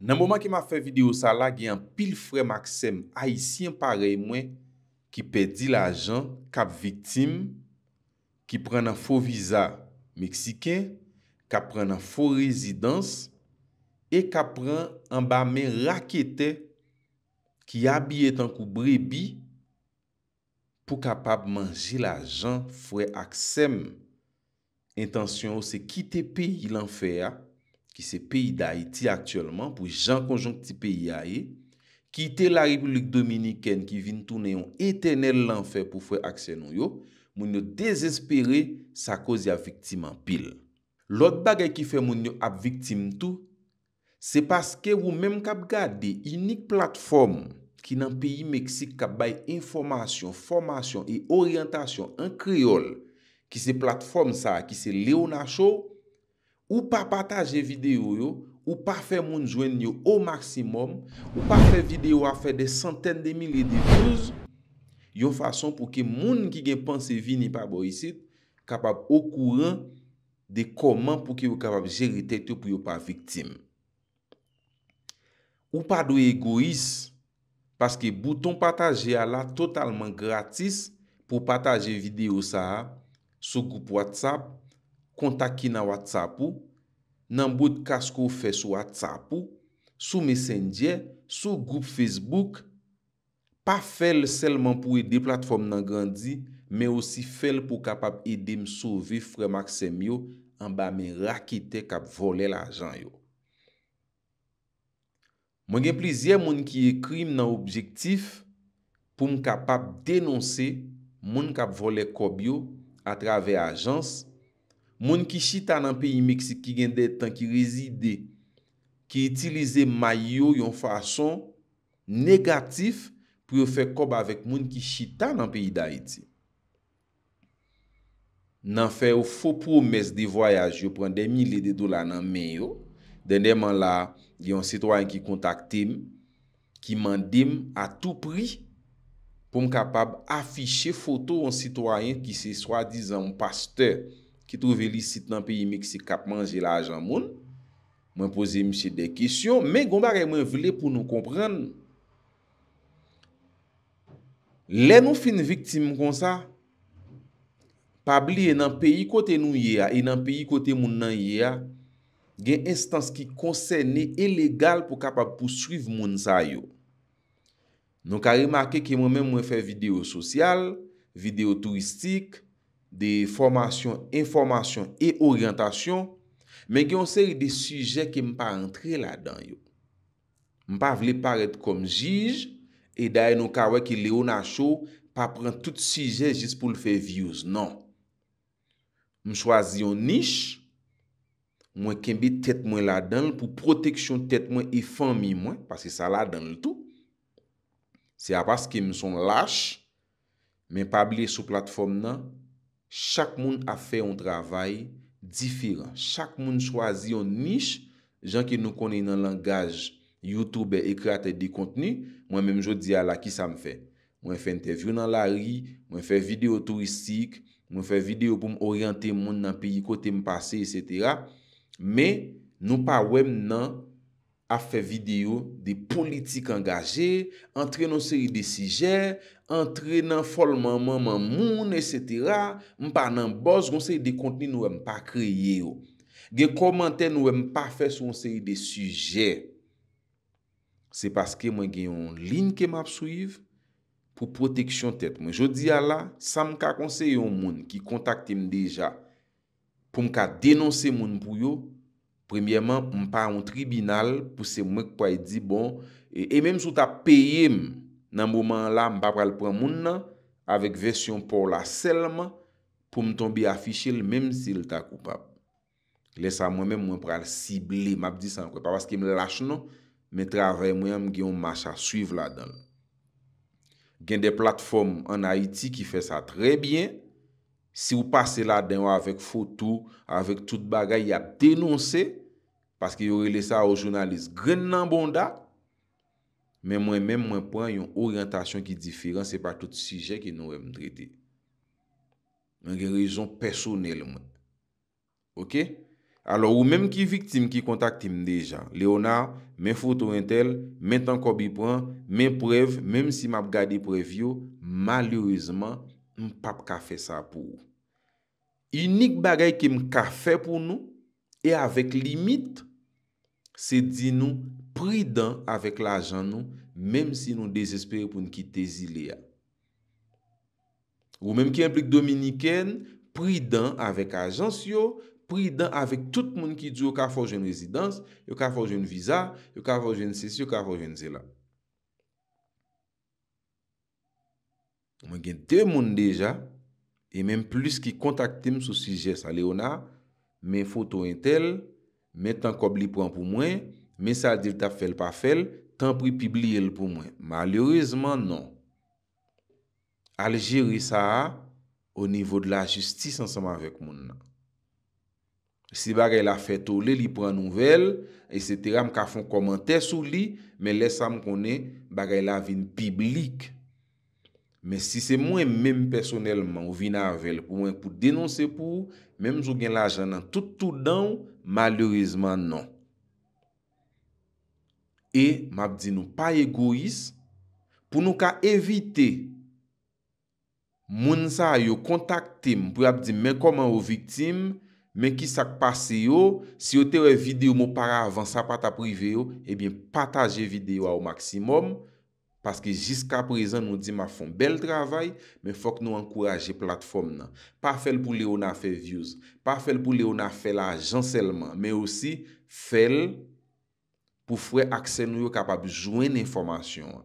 Nan mouman ki ma fe video sa, la gen pil frem aksem. A yisi an pare mwen ki pedi la jan kap viktim, ki pren an fo viza Meksiken, ka pren an fo rezidans, e ka pren an ba men rakete ki yabi etan kou brebi pou kapap manji la jan frem aksem. Intensyon ou se kite pe yi lan fe a, ki se peyi da iti aktuelman pou jan konjonk ti peyi ya e, ki ite la Republik Dominiken ki vin tou neon etenel lanfer pou fwe akse nou yo, moun yo desespere sa kozi aviktiman pil. Lot bagay ki fe moun yo aviktim tou, se paske wou menm kap gade inik platform ki nan peyi Meksik kap bay informasyon, formasyon e oryantasyon an kriol ki se platform sa, ki se leonacho, Ou pa pataje videyo yo, ou pa fe moun jwen yo o maksimum, ou pa fe videyo a fe de santen de mili de pouz, yo fason pou ke moun ki gen panse vini pa bo yisit, kapab okouran de koman pou ki yo kapab jere te te pou yo pa viktim. Ou pa do egois, paske bouton pataje a la totalman gratis pou pataje videyo sa, soukoup watsap, kontak ki nan watsapou, nan bout kaskou fè sou watsapou, sou mesendje, sou goup Facebook, pa fel selman pou edi platform nan grandi, me osi fel pou kapap edi m souvi frem aksem yo anba me rakite kap vole l ajan yo. Mwen gen plizye moun ki ekrim nan objektif pou m kapap denonse moun kap vole kob yo atrave ajans, Moun ki chita nan peyi Meksik ki gen de tan ki rezide, ki etilize mayyo yon fason negatif pou yo fe kob avèk moun ki chita nan peyi da eti. Nan fe yo fò promes de voyaj, yo pren de milè de dola nan men yo, den de man la, yon sitwayen ki kontakte m, ki mande m a tou pri, pou m kapab afiche foto yon sitwayen ki se swa dizan m pasteur ki trove lisit nan peyi Meksik kapman jela ajan moun, mwen posey msye de kisyon, men gombare mwen vle pou nou kompren, lè nou fin viktim kon sa, pabli enan peyi kote nou ye a, enan peyi kote moun nan ye a, gen instans ki konsen ni elegal pou kapab pou suiv moun sa yo. Non ka remarke ki mwen mwen mwen fe video sosyal, video turistik, de formasyon, informasyon e oryantasyon men ki yon seri de sujè ki m pa rentre la dan yo m pa vle paret kom jij e daye nou kawè ki leon a chou pa pren tout sujè jis pou l fè viyoz, nan m chwazi yon nish mwen kembi tèt mwen la dan pou proteksyon tèt mwen e fami mwen, pasi sa la dan l tou se apas ki m son lache men pabli sou platform nan mwen pabli sou platform nan chak moun a fe yon travay diferant. Chak moun chwazi yon nish jan ki nou konen yon langaj youtuber e kreator de kontenu mwen menm jo di ala ki sa m fe. Mwen fe interview nan la ri, mwen fe video turistik, mwen fe video pou m oryante moun nan peyi kote m pase, etc. Me, nou pa wèm nan a fè videyo de politik angaje, entre nan seri de sijè, entre nan folmanmanman moun, etc. Mpa nan boz, goun seri de kontini nou wèm pa kreye yo. Gen komante nou wèm pa fè sou mseri de sijè. Se paske mwen gen yon lin ke map souiv pou proteksyon tet. Mwen jodi ala, sa mka konseyo moun ki kontakte mdeja pou mka denonse moun pou yo, Premyèman, m pa an tribinal pou se mwenk pou e ay di bon e, e mèm sou ta peye m nan mouman la m pa pral pran moun nan avèk vèsyon pou la selman pou m tombi afiche l mèm zil ta koupap. Lè sa mwen m mwen pral sible, m ap di san, kwen pa baske m lè lache non, mè travè mwen m gen yon macha suyv la dan. Gen de platform an Haiti ki fè sa trè bien, si ou pase la den w avèk fotou, avèk tout bagay y ap denonsè, paske yon rele sa ou jounalist gren nan bonda, men mwen mwen pran yon oryantasyon ki diferan, se pa tout sije ki nou wè mdredi. Mwen gen rezon personel mwen. Ok? Alo ou menm ki viktim ki kontaktim deja, leonar, men fote ou entel, men tanko bi pran, men prev, menm si map gade previ yo, malurizman, m pap ka fe sa pou. Unik bagay ki m ka fe pou nou, e avek limit, se di nou pridan avek la ajan nou, mem si nou dezespere pou nou ki te zile ya. Ou mem ki implik Dominiken, pridan avek ajan syo, pridan avek tout moun ki di yo ka forjoun rezidans, yo ka forjoun viza, yo ka forjoun sisy, yo ka forjoun zela. Ou men gen te moun deja, e menm plus ki kontakte m sou sijes a Leona, men foto entel, Metan kop li pran pou mwen, mesadil ta fel pa fel, tanpou i pibli el pou mwen. Malorizman, non. Al jiri sa a, o nivou de la justis ansama vek moun nan. Si bagay la fetou, le li pran nouvel, et cetera, mka fon komante sou li, men lesam konen bagay la vin piblik. Men si se mwen menm personelman ou vina vel pou mwen pou denonse pou, menm zougen la janan tout tout dan ou, Malorizman nan E mabdi nou pa egois Pou nou ka evite Mounza yo kontak tim Mwen koman yo viktim Mwen ki sak pase yo Si yo tewe video mou para avansa pata prive yo Ebyen eh pataje video yo au maksimum Paske jiska prezan nou di ma fon bel travay, men fok nou ankouraje platform nan. Pa fel pou le ou na fe views, pa fel pou le ou na fe la ajan selman, men osi fel pou fwe akse nou yo kapab jouen informasyon.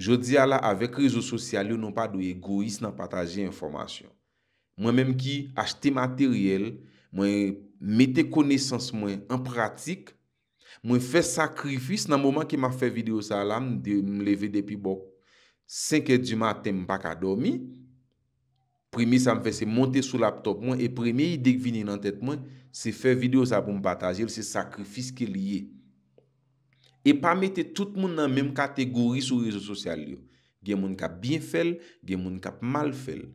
Je di ala, avek rezo sosyal yo nou pa dou egoist nan pataje informasyon. Mwen menm ki achte materyel, mwen mette konesans mwen an pratik, Mwen fè sakrifis nan mouman ki m a fè video sa la m de m leve depi bok. 5 et di maten m pa ka domi. Premi sa m fè se monte sou laptop mwen e premi yi dek vini nan tèt mwen se fè video sa pou m batajel se sakrifis ke liye. E pa mette tout moun nan mèm kategori sou rezo sosyal yo. Gen moun kap bien fèl, gen moun kap mal fèl.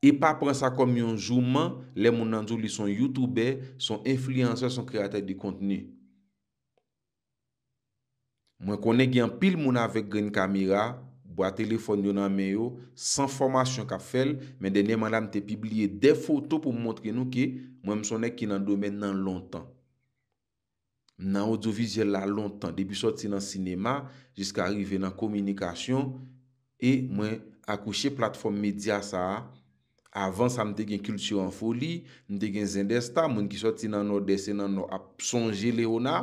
E pa pren sa kom yon jouman, le moun nan djou li son youtuber, son influencer, son kreator di konteni. Mwen konen gyan pil moun avek gren kamera, bo a telefon yon nan men yo, san formasyon ka fel, men denye mandam te pibliye de foto pou mwontre nou ki mwen msonen ki nan domen nan lontan. Nan audiovisye la lontan, debi soti nan sinema jiska arrive nan komunikasyon e mwen akouche platform media sa a Avan sa mwen te gen kultur an foli, mwen te gen zendesta, mwen ki choti nan nou dese nan nou ap sonje le ona.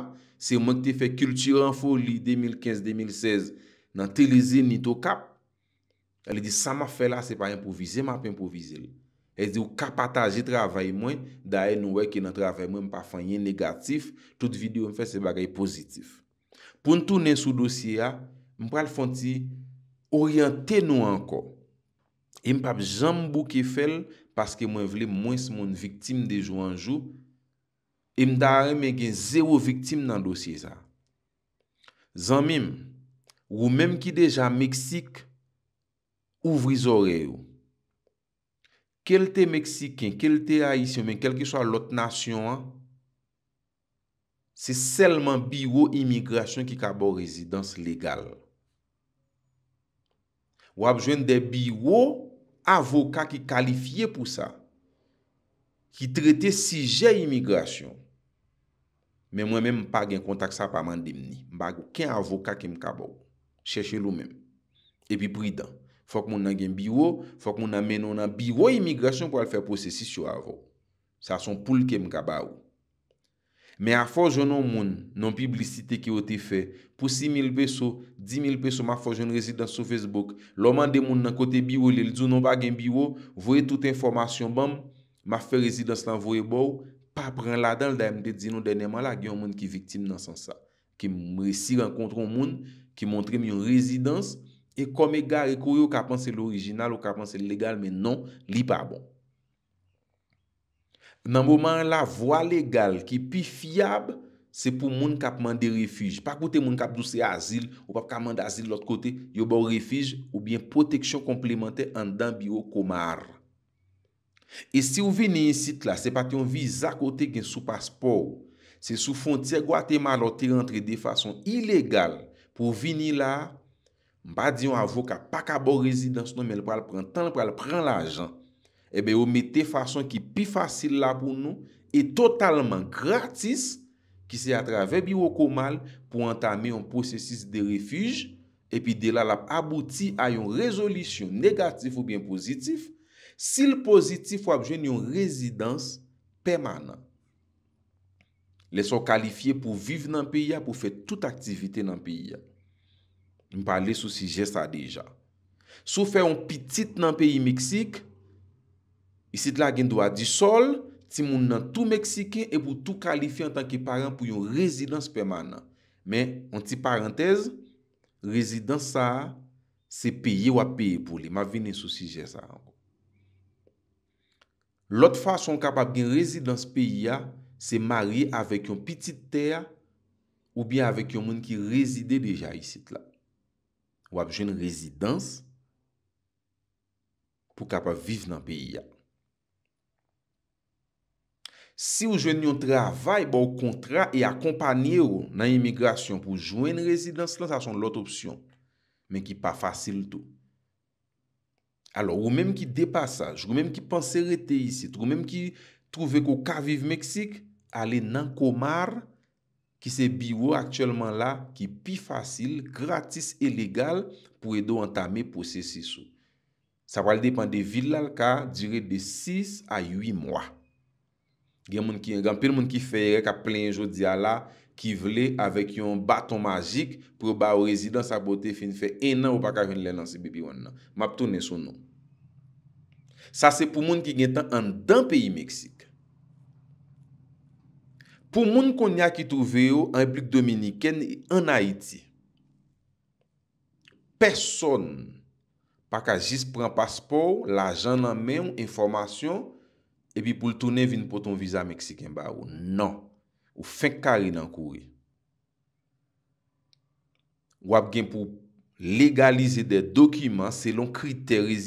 Se mwen te fe kultur an foli 2015-2016 nan telize nito kap, alè di sa ma fe la se pa yon pou vize, ma pa yon pou vize le. Elè di ou kap ataje travay mwen, daye nou weke nan travay mwen, mwen pa fanyen negatif, tout videyo mwen fe se bagay positif. Poun tounen sou dosye ya, mwen pral fanti oryante nou an kom. E mpap jambou ke fel paske mwen vle mwen se moun viktim de jou anjou e mdare mwen gen zero viktim nan dosye za. Zanmim, ou menm ki deja Meksik ouvri zore ou. Kelte Meksik en, kelte Aisyon men, kelke chwa lot nasyon an, se selman biwo imigrasyon ki kabou rezidans legal. Wap jwen de biwo Avoka ki kalifiye pou sa, ki trete sije imigrasyon, men mwen men mpa gen kontak sa pa mandem ni. Mba gen avoka kem kabou, chèche lou men. Epi bridan, fok moun nan gen biwo, fok moun nan menon nan biwo imigrasyon pou al fè posesi sou avok. Sa son poul kem kabou. Me a forjoun nou moun, nou publicite ki wote fe, pou 6.000 beso, 10.000 beso ma forjoun rezidans sou Facebook, loman non, de moun nan kote biwo, lel zoun nou bagen biwo, vwe tout informasyon bam, ma fwe rezidans lan vwe bou, pa pran ladan l da mde di nou dene man la gwen moun ki viktim nan san sa. Ki mwen si renkontron moun, ki montre mwen yon rezidans, e kome gare kouye ou ka pansel orijinal ou ka pansel legal, men non, li pa bon. Nanmouman la voa legal ki pi fiyab, se pou moun kap mande refij, pa koute moun kap douse asil, ou pa kap mande asil lot kote, yo bou refij ou bien poteksyon komplementer an dan biro komar. E se ou vini yon sit la, se pati yon vizakote gen sou paspo, se sou fondi se gwa te malote rentre de fason ilegal pou vini la, mba diyon avoka pa ka bo rezidans nou men l pou al pran, tan l pou al pran l ajan. Ebe yo mette fason ki pi fasil la pou nou E totalman gratis Ki se atrave bi woko mal Pou entame yon prosesis de refuj E pi de la la ap abouti A yon rezolisyon negatif ou bien pozitif Sil pozitif fwa ap jwen yon rezidans Pemanan Le son kalifiye pou vive nan peya Pou fe tout aktivite nan peya Mpa le sou sije sa deja Sou fe yon pitit nan peyi Meksik Isit la gen do a di sol, ti moun nan tou Meksike, e pou tou kalifi an tan ki paran pou yon rezidans permanan. Men, an ti parantez, rezidans sa, se peye wap peye pou li. Ma venen sou sije sa. Lot fwa son kapap gen rezidans peyi ya, se mari avèk yon piti ter, ou bien avèk yon moun ki rezide deja isit la. Wap jen rezidans pou kapap vive nan peyi ya. Si ou jwen yon travay, ba ou kontra e akompanyero nan emigrasyon pou jwen yon rezidans lan, sa son lot opsyon. Men ki pa fasil tou. Alors, ou menm ki depasaj, ou menm ki panserete yisi, ou menm ki trouve ko Kaviv, Meksik, ale nan Komar, ki se biwo aktyelman la ki pi fasil, gratis, e legal, pou edo antame posesi sou. Sa wale depan de vil lal ka, dire de 6 a 8 mwa. Gen moun ki yon gampil, moun ki fèyè, ka plenjou di ala, ki vle avèk yon baton magik, pou ba ou rezidans sa bote fin fè enan ou pa ka joun lè nan se bebi wan nan. Map tou nè sou nou. Sa se pou moun ki gen tan an dan peyi Meksik. Pou moun kon ya ki trouve yo an eplik Dominiken en Haiti, person pa ka jis pran paspo, la jan nan men ou informasyon, epi pou l'tounen vin pou ton visa Meksiken ba ou nan, ou fèk kari nan koure. Wap gen pou legalize de dokiman, selon kriteri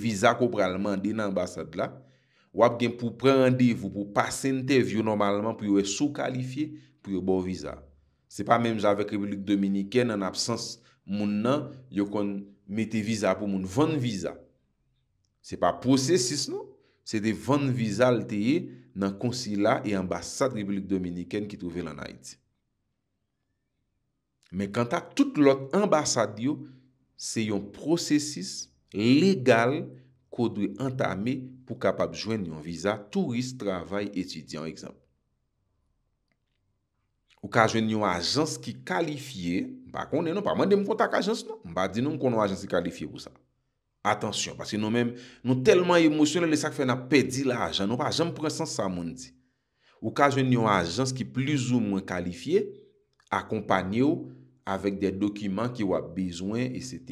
viza kou pralman din ambasad la, wap gen pou pran devou, pou pasen te vyo normalman, pou yo e sou kalifiye, pou yo bon viza. Se pa menm javek Republik Dominiken, en absens moun nan, yo kon mette viza pou moun vande viza. Se pa prosesis nou, Se de vande vizal teye nan konsila e ambasad Republik Dominiken ki trove lan Haiti. Men kanta tout lot ambasad yo, se yon prosesis legal ko dwe entame pou kapab jwen yon vizal, turist, travay, etidyan, ekzamp. Ou ka jwen yon ajans ki kalifiye, ba konnen non, pa man dem kontak ajans non, ba dinon konnen ajans ki kalifiye pou sa. Atansyon, parce que nous même, nous tellement émotionnel, les sacreux nous ont perdu l'argent. Nous n'avons pas jamais pris ça, ça, moi, nous dit. Ou quand j'ai une agence qui est plus ou moins qualifiée, accompagne-vous avec des documents qui ont besoin, etc.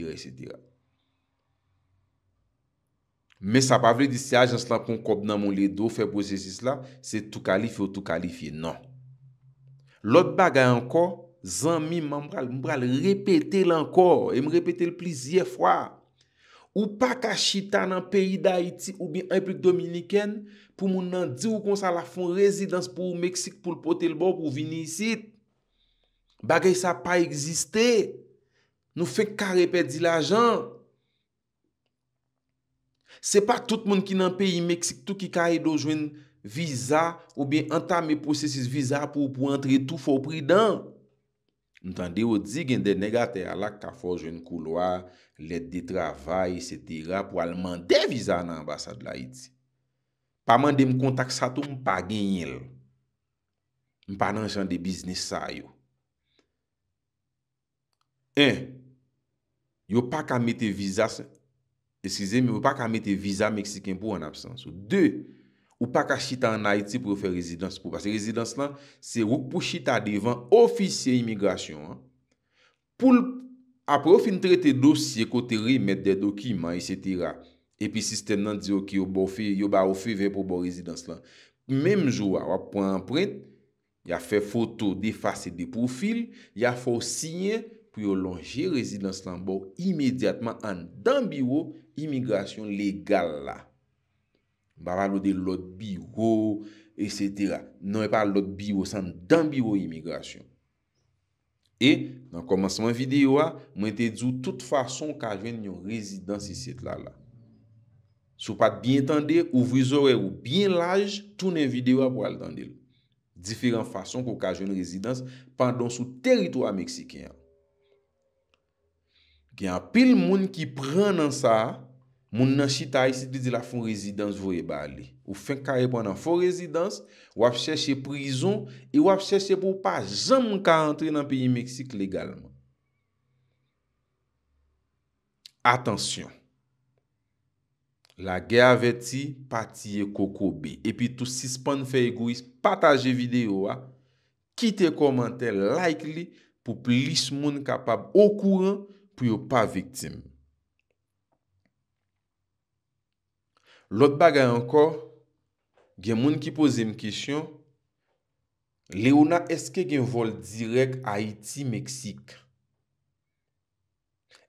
Mais ça n'a pas voulu dire que cette agence-là qu'on coupe dans mon lédo, fait pour Jésus-là, c'est tout qualifié ou tout qualifié. Non. L'autre bagay encore, j'en m'imbrale, j'imbrale répéter l'encore, et me répéter le plusieurs fois. Ou pa ka chita nan peyi d'Haïti ou bi implik Dominiken pou moun nan di ou kon sa la fon rezidans pou Meksik pou l'Potelborg ou Vinicit. Bagay sa pa egziste. Nou fek kare pedi la jan. Se pa tout moun ki nan peyi Meksik tou ki kare dojwen viza ou bi antame prosesis viza pou pou antre tou fopri dan. Mwen tan deyo di gen de negate alak ka forjoun kouloa, let de travay, et cetera, pou al mande viza nan ambasad la iti. Pa mande m kontak sato m pa gen yel. M pa nan chan de biznis sa yo. En, yo pa ka mette viza, eskize, yo pa ka mette viza Meksikin pou an absans. Deyo. Ou pa ka chita an Haiti pou yo fe rezidans pou bas. Rezidans lan se rouk pou chita devan ofisye imigrasyon an. Poul apre ou fin trete dosye kote remet de dokiman etc. Epi sistem nan diyo ki yo ba oufe ven pou bo rezidans lan. Mem jou a wap pou an prent, ya fe foto de fase de profil, ya fo sinye pou yo longe rezidans lan bo imediatman an dan biwo imigrasyon legal la. Babalou de lot biro, et cetera. Non e pa lot biro, san dan biro imigrasyon. E, nan komanseman videyo a, mwen te djou tout fason kajwen yon rezidansi set la la. Sou pat biye tande, ou vizore ou biye laj, toune videyo a pou al tande. Diferent fason kou kajwen rezidansi pandon sou teritwa Meksikyan. Gen apil moun ki pran nan sa a, Moun nan chita yisi didi la fon rezidans voye ba li. Ou fenk ka repon nan fon rezidans, wap cheshe prizon, e wap cheshe pou pa jam moun ka antre nan peyi Meksik legalman. Atensyon. La gey aveti patiye koko bi. E pi tou sispan fey gouis pataje videyo wa, kite komante like li pou plis moun kapab okouran pou yo pa viktim. Lot bagay anko, gen moun ki pose m kishyon. Leona, eske gen vol direk Haiti, Meksik?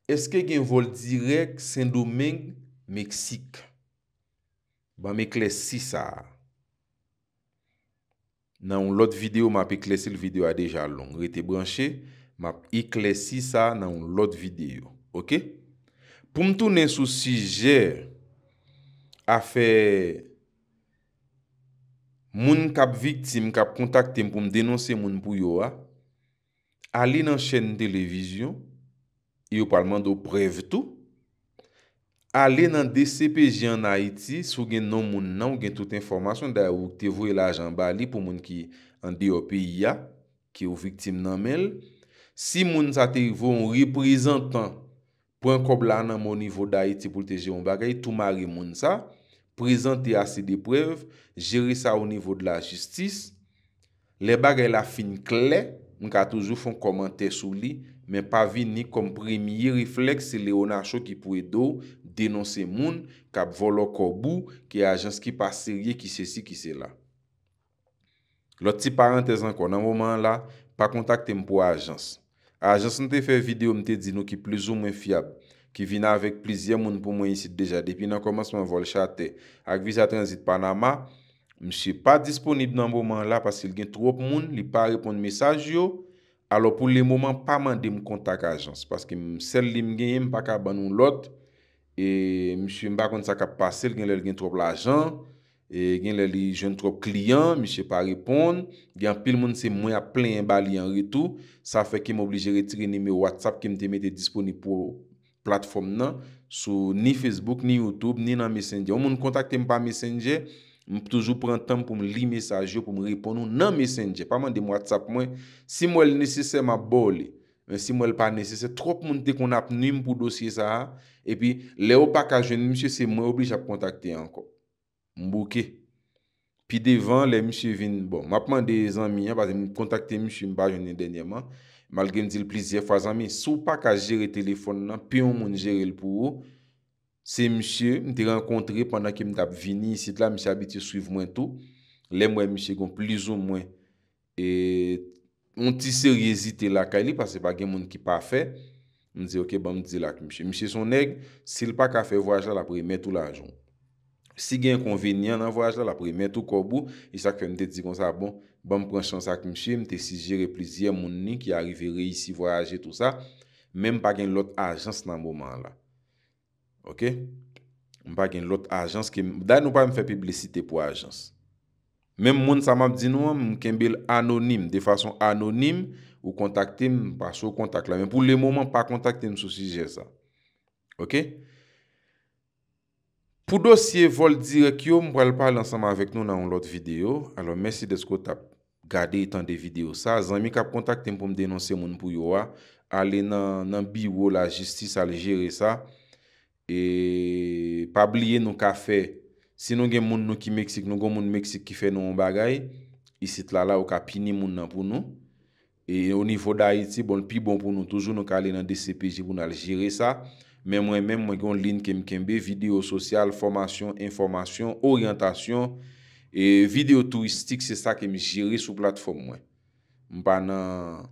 Eske gen vol direk Saint-Domingue, Meksik? Ba me klesi sa. Nan un lot videyo, ma pe klesi l videyo a deja long. Re te branche, ma pe klesi sa nan un lot videyo. Ok? Pou m tounen sou sije... afe moun kap viktim, kap kontakten pou m denonsen moun pou yo a, ale nan chen televizyon, yo palman do brev tou, ale nan DCPJ an Haiti, sou gen nou moun nan, ou gen tout informasyon, da ou te vou el ajan bali pou moun ki ande yo piya, ki yo viktim nan mel, si moun sa te vou an reprizentan, Pwen kob la nan moun nivou da yi ti pou teje yon bagay, tou mari moun sa, prezante ase depreve, jere sa yon nivou de la jistis, le bagay la fin kle, mwen ka toujou fon komante sou li, men pa vini kom premiye refleks se le yon a chou ki pou edo denonse moun, kab volo kobou, ki e ajans ki pa serye ki se si ki se la. Lot ti parantezan konan mouman la, pa kontakte m pou ajans. Ajan ah, san te fe video mte di nou ki plezou mwen fiyab, ki vina avek pleziye moun pou mwen yisi deja depi nan komanse mwen vol chate ak visa transit Panama. Mse pa disponib nan pouman la pasil gen trop moun, li pa repond mesaj yo, alo pou le mouman pa mande mwen kontak ajan. Paske msel li mgen yon pa ka banoun lot, mse mba kontak a pasil gen lèl gen trop l'ajan. E gen lè li jen trop kliyan, mi chè pa repond, gen pil moun se mwen ap plen ba li an retou, sa fè kem oblije retire ni me WhatsApp kem te mette disponi pou platform nan, sou ni Facebook, ni Youtube, ni nan Messenger. Ou moun kontakte m pa Messenger, m toujou prantan pou m li mesaje pou m repond ou nan Messenger, pa man de WhatsApp mwen. Si mwen l nesesè m ap boli, eh, si mwen l pa nesesè, trop moun de kon ap nim pou dosye sa a, e pi le opak a jen, mi chè se mwen oblije ap kontakte an kop. Mbouke, pi devan le msye vin, bon, ma pman de zan mi an, pwazen mi kontakte msye mba jounen denyeman, mal gen di l plizye fwazan, mi sou pa ka jere telefon nan, pi yon moun jere l pou ou, se msye, mi te renkontre, pwanda ki mdap vini, si tla msye abitye suiv mwen tou, le mwen msye kon plizou mwen, e, mwen ti se rizite lakay li, pwazen pa gen moun ki pa fe, mwen di ok, ba mwen di lakay msye, msye son neg, si l pa ka fe voyajal apre, men tou lajoun, Si gen konvenyen nan voyaj la, la premen tou kobou, isak fèm te di kon sa, bon, ban m pren chansak m che, m te sijere plizye moun ni ki arive reisi voyaj etou sa, menm pa gen lot ajans nan mouman la. Ok? M pa gen lot ajans ke... Da nou pa m fè publicite pou ajans. Menm moun sa map di nou an, m kem bel anonim, de fason anonim, ou kontakte, m pa sou kontakte la. Menm pou le mouman, pa kontakte m sou sijere sa. Ok? Pou dosye vol direk yo, mwèl pale ansama avèk nou nan lòt videyo. Alò, mèsi de skot ap gade yi tan de videyo sa. Zanmi kap kontakten pou m denonsè moun pou yo a. Ale nan biwo la jistis al jere sa. E pabliye nou ka fe. Sinon gen moun nou ki Meksik, nou kon moun Meksik ki fe nou m bagay. Isi tlala ou ka pini moun nan pou nou. E o nivou da iti, bon, pi bon pou nou toujou nou ka ale nan DCPJ pou nou al jere sa. Men mwen men mwen yon lin kem kembe, video sosyal, formasyon, informasyon, oryantasyon, e video turistik se sa kem jiri sou platform mwen. Mwen pa nan,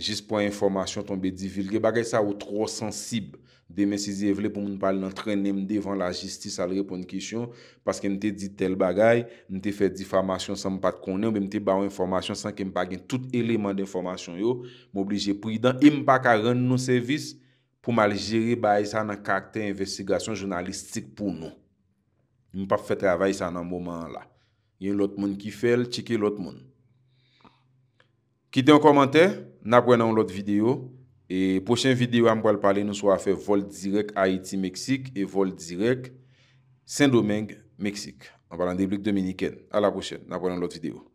jist pou an informasyon tonbe di vilge, bagay sa ou tro sensib, demen si zi evle pou mwen pal nan trenem devan la jistis al repon kishyon, paske mwen te di tel bagay, mwen te fe difamasyon san mwen pat konen, mwen te ba ou informasyon san kem bagen tout eleman de informasyon yo, mwen plije pou y dan, e mwen pa ka ren nou servis, pou mal jere bay sa nan kakte investigasyon jounalistik pou nou. Mou pap fè travay sa nan mouman la. Yon lout moun ki fèl, chike lout moun. Kite yon komante, nabwennan lout videyo. E pochen videyo am kwal pale nou so a fè vol direk Haiti-Meksik e vol direk Saint-Domingue-Meksik. An palan deblik Dominiken. A la pochen, nabwennan lout videyo.